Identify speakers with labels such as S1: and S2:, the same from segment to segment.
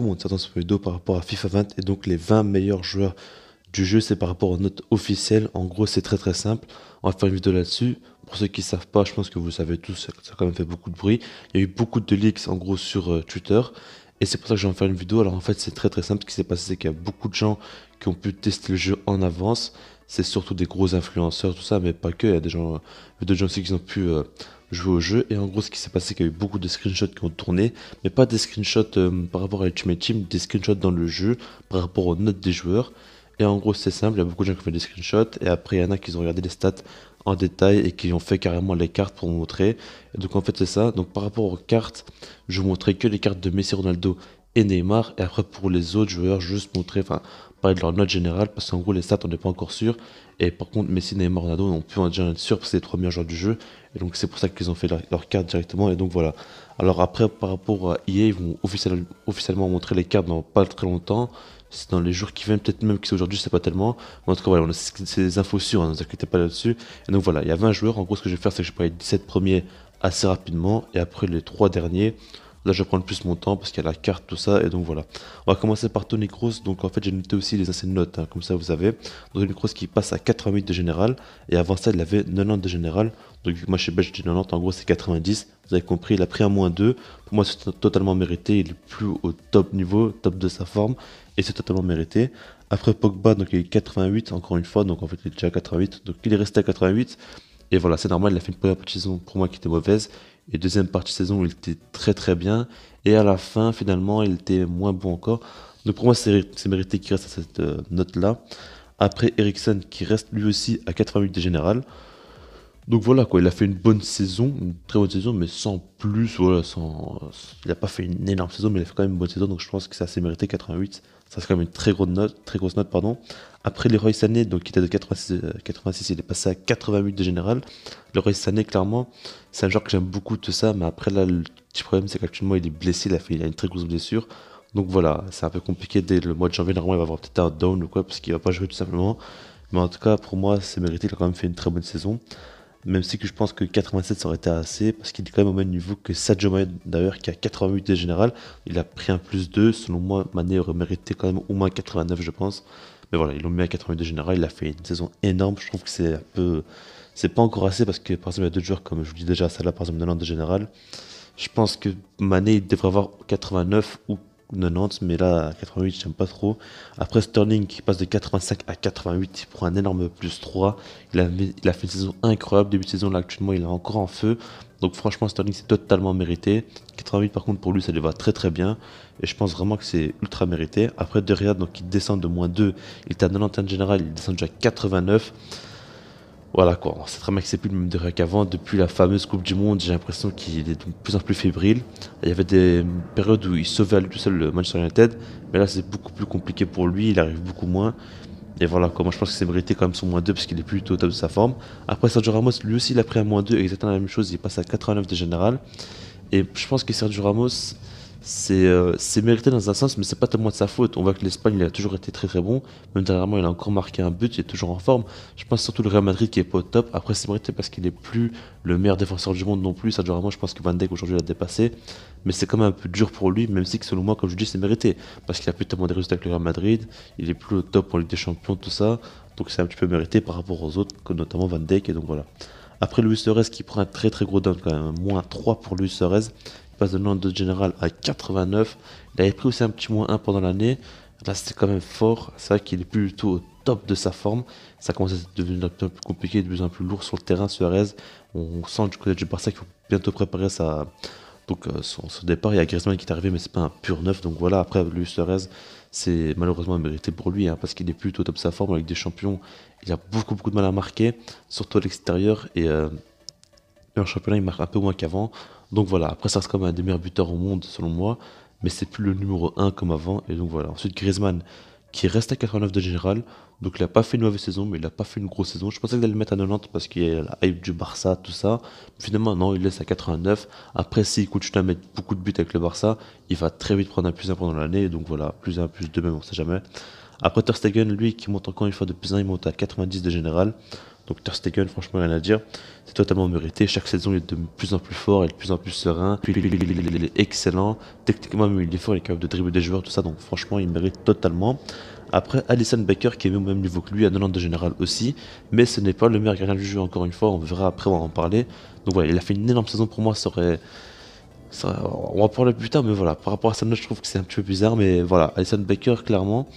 S1: On le monde s'attend par rapport à FIFA 20 et donc les 20 meilleurs joueurs du jeu, c'est par rapport aux notes officielles. En gros, c'est très très simple. On va faire une vidéo là-dessus. Pour ceux qui ne savent pas, je pense que vous savez tous, ça, a quand même fait beaucoup de bruit. Il y a eu beaucoup de leaks en gros sur euh, Twitter. Et c'est pour ça que je vais en faire une vidéo. Alors en fait, c'est très très simple. Ce qui s'est passé, c'est qu'il y a beaucoup de gens qui ont pu tester le jeu en avance. C'est surtout des gros influenceurs, tout ça, mais pas que. Il y a des gens, euh, de gens aussi qui ont pu euh, jouer au jeu. Et en gros, ce qui s'est passé, c'est qu'il y a eu beaucoup de screenshots qui ont tourné, mais pas des screenshots euh, par rapport à Ultimate Team, des screenshots dans le jeu par rapport aux notes des joueurs. Et en gros, c'est simple, il y a beaucoup de gens qui ont fait des screenshots, et après, il y en a qui ont regardé les stats en détail et qui ont fait carrément les cartes pour montrer. donc, en fait, c'est ça. Donc, par rapport aux cartes, je vous montrais que les cartes de Messi, Ronaldo et Neymar, et après, pour les autres joueurs, juste montrer, enfin, parler de leur note générale, parce qu'en gros, les stats, on n'est pas encore sûr. Et par contre, Messi, Neymar, Ronaldo, on peut en dire être sûr, parce que c'est les trois meilleurs joueurs du jeu. Et donc, c'est pour ça qu'ils ont fait leur, cartes carte directement. Et donc, voilà. Alors, après, par rapport à EA, ils vont officiellement, officiellement montrer les cartes dans pas très longtemps. C'est dans les jours qui viennent, peut-être même que c'est aujourd'hui, c'est pas tellement. Mais en tout cas, voilà, c'est des infos sûres, hein, ne vous inquiétez pas là-dessus. Et donc, voilà, il y a 20 joueurs. En gros, ce que je vais faire, c'est que je vais parler 17 premiers assez rapidement. Et après, les trois derniers. Là, je vais prendre plus mon temps parce qu'il y a la carte, tout ça. Et donc voilà. On va commencer par Tony Kroos. Donc en fait, j'ai noté aussi les anciennes notes. Hein, comme ça, vous avez. Donc Tony Kroos qui passe à 88 de général. Et avant ça, il avait 90 de général. Donc moi, je suis j'ai 90. En gros, c'est 90. Vous avez compris, il a pris un moins 2. Pour moi, c'est totalement mérité. Il est plus au top niveau, top de sa forme. Et c'est totalement mérité. Après Pogba, donc il est 88, encore une fois. Donc en fait, il est déjà à 88. Donc il est resté à 88. Et voilà, c'est normal, il a fait une première partie pour moi qui était mauvaise et deuxième partie de saison où il était très très bien. Et à la fin, finalement, il était moins bon encore. Donc pour moi, c'est mérité qu'il reste à cette euh, note-là. Après Ericsson qui reste lui aussi à 88 de général. Donc voilà quoi, il a fait une bonne saison, une très bonne saison, mais sans plus, voilà, sans, euh, il n'a pas fait une énorme saison, mais il a fait quand même une bonne saison, donc je pense que ça s'est mérité 88. Ça, c'est quand même une très grosse note. Très grosse note pardon. Après Leroy Sané, donc, qui était de 86, euh, il est passé à 80 de général. Roy Sané, clairement, c'est un joueur que j'aime beaucoup, tout ça. Mais après, là, le petit problème, c'est qu'actuellement, il est blessé. Il a, il a une très grosse blessure. Donc voilà, c'est un peu compliqué dès le mois de janvier. Normalement, il va avoir peut-être un down ou quoi, parce qu'il va pas jouer tout simplement. Mais en tout cas, pour moi, c'est mérité. Il a quand même fait une très bonne saison. Même si que je pense que 87 ça aurait été assez, parce qu'il est quand même au même niveau que Sadio Mane, d'ailleurs, qui a 88 de général. Il a pris un plus 2. Selon moi, Mané aurait mérité quand même au moins 89, je pense. Mais voilà, ils l'ont mis à 88 de général. Il a fait une saison énorme. Je trouve que c'est un peu. C'est pas encore assez parce que par exemple, il y a deux joueurs comme je vous dis déjà, Salah par exemple, de de général. Je pense que Mane, il devrait avoir 89 ou 90, mais là, 88, j'aime pas trop. Après Sterling qui passe de 85 à 88, il prend un énorme plus 3. Il a, fait une saison incroyable, début de saison, là actuellement, il est encore en feu. Donc franchement, Sterling, c'est totalement mérité. 88, par contre, pour lui, ça les va très très bien. Et je pense vraiment que c'est ultra mérité. Après, derrière, donc, il descend de moins 2. Il était à 91 général, il descend déjà à 89 voilà quoi, c'est sait très bien que c'est plus le même derrière qu'avant. Depuis la fameuse Coupe du Monde, j'ai l'impression qu'il est de plus en plus fébrile. Il y avait des périodes où il sauvait à lui tout seul le Manchester United, mais là c'est beaucoup plus compliqué pour lui, il arrive beaucoup moins. Et voilà comment je pense que c'est mérité quand même son moins 2 parce qu'il est plutôt au top de sa forme. Après Sergio Ramos, lui aussi il a pris un moins 2, exactement la même chose, il passe à 89 de général. Et je pense que Sergio Ramos, euh, c'est mérité dans un sens, mais c'est pas tellement de sa faute. On voit que l'Espagne, il a toujours été très très bon. Même dernièrement, il a encore marqué un but, il est toujours en forme. Je pense surtout le Real Madrid qui est pas au top. Après, c'est mérité parce qu'il est plus le meilleur défenseur du monde non plus. Ça, je pense que Van Dijk aujourd'hui l'a dépassé. Mais c'est quand même un peu dur pour lui, même si, selon moi, comme je dis, c'est mérité. Parce qu'il a plus tellement de résultats avec le Real Madrid. Il est plus au top en Ligue des Champions, tout ça. Donc c'est un petit peu mérité par rapport aux autres, notamment Van Dijk. Et donc voilà. Après Luis Suarez qui prend un très très gros down quand même, moins 3 pour Luis Suarez passe de 92 général à 89. Il avait pris aussi un petit moins 1 pendant l'année. Là, c'était quand même fort. C'est vrai qu'il est plus du au top de sa forme. Ça commence à devenir un peu plus compliqué, de plus en plus lourd sur le terrain, Suarez. On sent du côté du Barça qu'il faut bientôt préparer sa... donc, euh, son, départ. Il y a Griezmann qui est arrivé, mais c'est pas un pur neuf. Donc voilà, après, lui, Suarez, c'est malheureusement mérité pour lui, hein, parce qu'il est plutôt au top de sa forme avec des champions. Il a beaucoup, beaucoup de mal à marquer, surtout à l'extérieur. Et euh, en championnat, il marque un peu moins qu'avant. Donc voilà, après ça reste quand même un des meilleurs buteurs au monde selon moi, mais c'est plus le numéro 1 comme avant. Et donc voilà, ensuite Griezmann qui reste à 89 de général, donc il n'a pas fait une mauvaise saison, mais il n'a pas fait une grosse saison. Je pensais qu'il allait le mettre à 90 parce qu'il y a la hype du Barça, tout ça. Finalement, non, il laisse à 89. Après, s'il continue à mettre beaucoup de buts avec le Barça, il va très vite prendre un plus 1 pendant l'année, donc voilà, plus 1, plus 2 même, on sait jamais. Après Ter lui, qui monte encore une fois de plus 1, il monte à 90 de général. Donc Stegen, franchement, rien à dire. C'est totalement mérité. Chaque saison, il est de plus en plus fort, il est de plus en plus serein. il est excellent. Techniquement, même, il est fort, il est capable de dribbler des joueurs, tout ça. Donc franchement, il mérite totalement. Après, Alison Baker qui est au même niveau que lui, à 90 de général aussi, mais ce n'est pas le meilleur gardien du jeu, encore une fois, on verra après, on va en parler. Donc voilà, il a fait une énorme saison pour moi, ça on va parler plus tard, mais voilà, par rapport à ça, je trouve que c'est un petit peu bizarre, mais voilà, Alison Baker, clairement,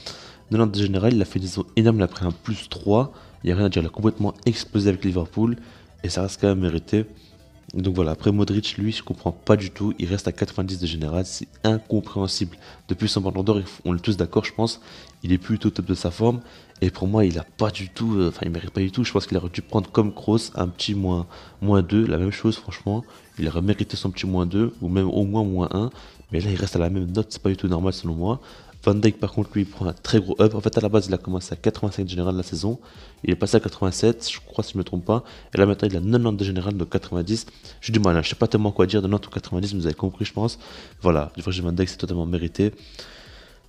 S1: 90 de général, il a fait une saison énorme, il a pris un plus 3, il a rien à dire. Il a complètement explosé avec Liverpool. Et ça reste quand même mérité. Donc voilà, après Modric, lui, je comprends pas du tout. Il reste à 90 de général, c'est incompréhensible. Depuis son ballon d'or, on est tous d'accord, je pense. Il est plutôt top de sa forme. Et pour moi, il a pas du tout, euh, enfin, il mérite pas du tout. Je pense qu'il aurait dû prendre comme Cross un petit moins, moins 2, la même chose, franchement. Il aurait mérité son petit moins 2, ou même au moins moins 1. Mais là, il reste à la même note, c'est pas du tout normal selon moi. Van Dijk, par contre, lui, prend un très gros up. En fait, à la base, il a commencé à 85 de général la saison. Il est passé à 87, je crois, si je ne me trompe pas. Et là, maintenant, il a 90 de général, de 90. J'ai du mal, je ne sais pas tellement quoi dire. De 90 ou 90, vous avez compris, je pense. Voilà, du Van Dijk, c'est totalement mérité.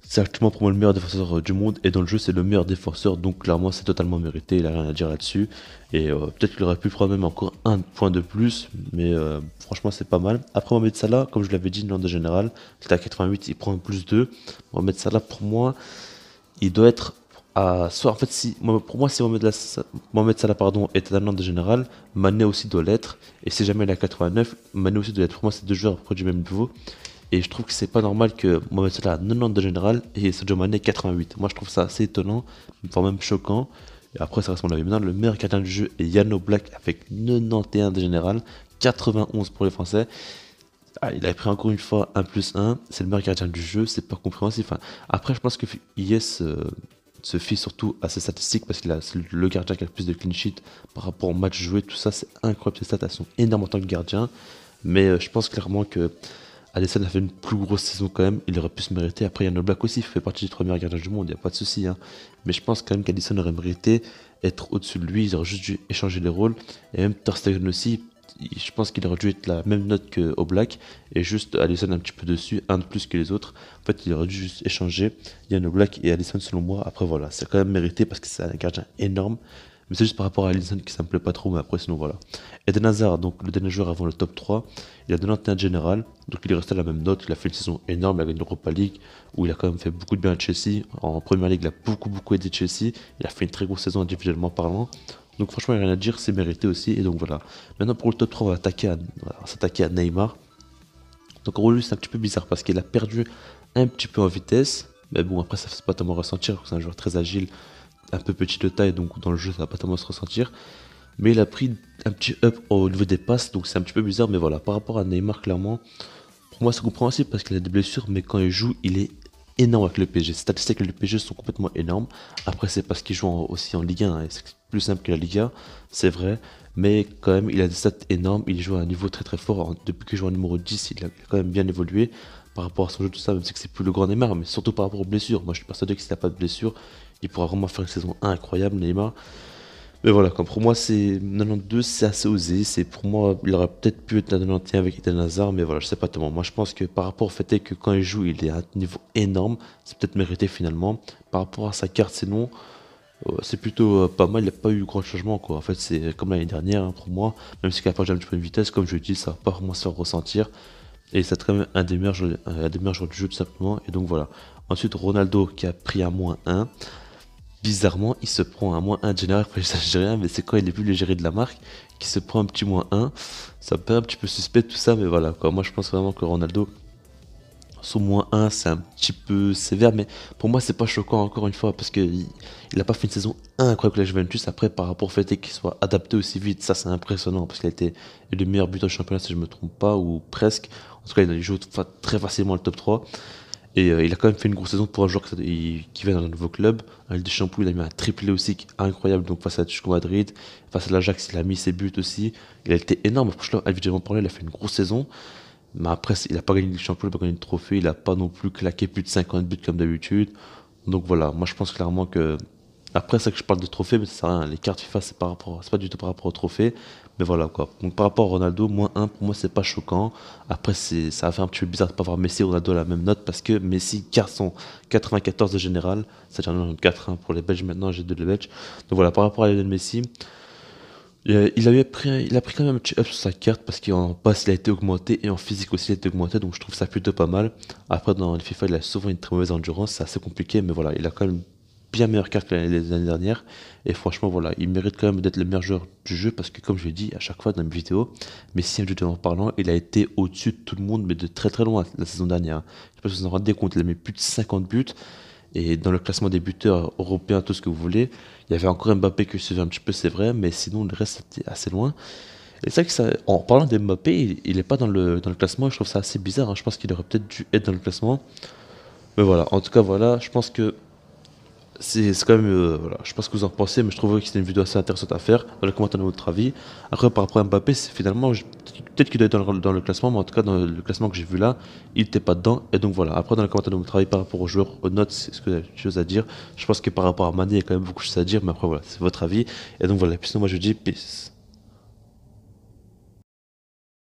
S1: C'est actuellement pour moi le meilleur défenseur du monde et dans le jeu c'est le meilleur défenseur donc clairement c'est totalement mérité, il a rien à dire là-dessus. Et euh, peut-être qu'il aurait pu prendre même encore un point de plus, mais euh, franchement c'est pas mal. Après Mohamed Salah, comme je l'avais dit dans le général, c'était à 88, il prend un plus 2. Mohamed Salah pour moi, il doit être à soit en fait si pour moi si Mohamed, Mohamed Salah pardon est un de général Mané aussi doit l'être et si jamais il est à 89 Mané aussi doit l'être pour moi c'est deux joueurs près du même niveau et je trouve que c'est pas normal que Mohamed Salah 92 de général et Sadio Mané 88. Moi je trouve ça assez étonnant, voire même choquant. Et après ça reste mon avis. Maintenant le meilleur gardien du jeu est Yano Black avec 91 de général, 91 pour les Français. Ah, il avait pris encore une fois 1 plus 1, c'est le meilleur gardien du jeu, c'est pas compréhensif. Enfin, après je pense que Yes euh, se fie surtout à ses statistiques parce qu'il a le gardien qui a le plus de clean sheet par rapport au match joué, tout ça c'est incroyable, ses stats elles sont énormes en tant que gardien. Mais euh, je pense clairement que Addison a fait une plus grosse saison quand même, il aurait pu se mériter. Après, Yann Black aussi fait partie des trois meilleurs gardiens du monde, il n'y a pas de souci. Hein. Mais je pense quand même qu'Addison aurait mérité être au-dessus de lui, ils auraient juste dû échanger les rôles. Et même Thorstein aussi, je pense qu'il aurait dû être la même note que au et juste Alisson un petit peu dessus, un de plus que les autres. En fait, il aurait dû juste échanger Yann Black et Allison selon moi. Après voilà, c'est quand même mérité parce que c'est un gardien énorme. Mais c'est juste par rapport à Alisson qui ça me plaît pas trop, mais après sinon voilà. Eden Hazard, donc le dernier joueur avant le top 3, il a donné un terrain général, donc il est resté à la même note, il a fait une saison énorme avec l'Europa League, où il a quand même fait beaucoup de bien à Chelsea. En première ligue, il a beaucoup beaucoup aidé Chelsea, il a fait une très grosse saison individuellement parlant. Donc franchement, il n'y a rien à dire, c'est mérité aussi, et donc voilà. Maintenant pour le top 3, on va s'attaquer à, Neymar. Donc en gros, lui, c'est un petit peu bizarre parce qu'il a perdu un petit peu en vitesse. Mais bon, après, ça ne fait pas tellement ressentir. C'est un joueur très agile, un peu petit de taille, donc dans le jeu ça va pas tellement se ressentir. Mais il a pris un petit up au niveau des passes, donc c'est un petit peu bizarre, mais voilà, par rapport à Neymar, clairement, pour moi c'est compréhensible parce qu'il a des blessures, mais quand il joue, il est énorme avec le PSG. statistique statistiques le PSG sont complètement énormes. Après, c'est parce qu'il joue aussi en Ligue 1, hein, c'est plus simple que la Ligue 1, c'est vrai, mais quand même, il a des stats énormes, il joue à un niveau très très fort. Depuis qu'il joue en numéro 10, il a quand même bien évolué par rapport à son jeu, tout ça, même si c'est plus le grand Neymar, mais surtout par rapport aux blessures. Moi, je suis persuadé que s'il n'a pas de blessure, il pourra vraiment faire une saison incroyable, Neymar. Mais voilà, comme pour moi, c'est 92, c'est assez osé. C'est pour moi, il aurait peut-être pu être à 91 avec Eden Hazard, mais voilà, je sais pas tellement. Moi, je pense que par rapport au fait que quand il joue, il est à un niveau énorme. C'est peut-être mérité finalement. Par rapport à sa carte, c'est euh, C'est plutôt euh, pas mal, il n'y a pas eu grand changement quoi. En fait, c'est comme l'année dernière hein, pour moi, même si part j'ai un petit peu de vitesse, comme je dis, ça va pas vraiment se faire ressentir. Et c'est quand même euh, un des meilleurs joueurs, du jeu tout simplement. Et donc voilà. Ensuite, Ronaldo qui a pris à moins 1 bizarrement, il se prend un moins 1 général pour les rien, mais c'est quand il est plus le géré de la marque qui se prend un petit moins 1. Ça peut être un petit peu suspect tout ça, mais voilà quoi. Moi je pense vraiment que Ronaldo, son moins 1, c'est un petit peu sévère, mais pour moi c'est pas choquant encore une fois parce qu'il n'a pas fait une saison incroyable avec la Juventus. Après, par rapport au fait qu'il soit adapté aussi vite, ça c'est impressionnant parce qu'il a été le meilleur buteur championnat si je me trompe pas, ou presque. En tout cas, il joue très facilement le top 3. Et euh, il a quand même fait une grosse saison pour un joueur qui, va dans un nouveau club. Un il a mis un triplé aussi incroyable donc face à Tchouko Madrid. Face à l'Ajax, il a mis ses buts aussi. Il a été énorme. Franchement, évidemment il a fait une grosse saison. Mais après, il n'a pas gagné le championnat, il n'a pas gagné de trophée. Il n'a pas non plus claqué plus de 50 buts comme d'habitude. Donc voilà, moi je pense clairement que après, c'est que je parle de trophée, mais ça Les cartes FIFA, c'est pas, pas du tout par rapport au trophée. Mais voilà quoi. Donc par rapport à Ronaldo, moins 1, pour moi, c'est pas choquant. Après, ça a fait un petit peu bizarre de pas voir Messi et Ronaldo à la même note parce que Messi garçon son 94 de général. C'est-à-dire 4-1 pour les Belges maintenant, j'ai 2 Belges. Donc voilà, par rapport à Lionel Messi. il, avait il a pris quand même un petit up sur sa carte parce qu'en passe il a été augmenté et en physique aussi il a été augmenté donc je trouve ça plutôt pas mal. Après dans le FIFA il a souvent une très mauvaise endurance, c'est assez compliqué mais voilà il a quand même bien meilleure carte que les années dernières. Et franchement, voilà, il mérite quand même d'être le meilleur joueur du jeu parce que, comme je l'ai dit à chaque fois dans mes vidéos, mais si en parlant, il a été au-dessus de tout le monde, mais de très très loin la saison dernière. Je sais pas si vous en rendez compte, il a mis plus de 50 buts. Et dans le classement des buteurs européens, tout ce que vous voulez, il y avait encore Mbappé qui suivait un petit peu, c'est vrai, mais sinon le reste était assez loin. Et c'est vrai que ça, en parlant d'Mbappé, il n'est pas dans le, dans le classement, je trouve ça assez bizarre, hein. je pense qu'il aurait peut-être dû être dans le classement. Mais voilà, en tout cas, voilà, je pense que c'est quand même, euh, voilà, je ne sais pas ce que vous en pensez, mais je trouve que c'était une vidéo assez intéressante à faire. Dans les commentaires de votre avis. Après, par rapport à Mbappé, finalement, peut-être qu'il doit être dans le, classement, mais en tout cas, dans le classement que j'ai vu là, il n'était pas dedans. Et donc voilà. Après, dans les commentaires de votre avis par rapport aux joueurs, aux notes, c'est ce que vous avez chose à dire. Je pense que par rapport à Mané, il y a quand même beaucoup de choses à dire, mais après, voilà, c'est votre avis. Et donc voilà. Puis sinon, moi, je dis peace.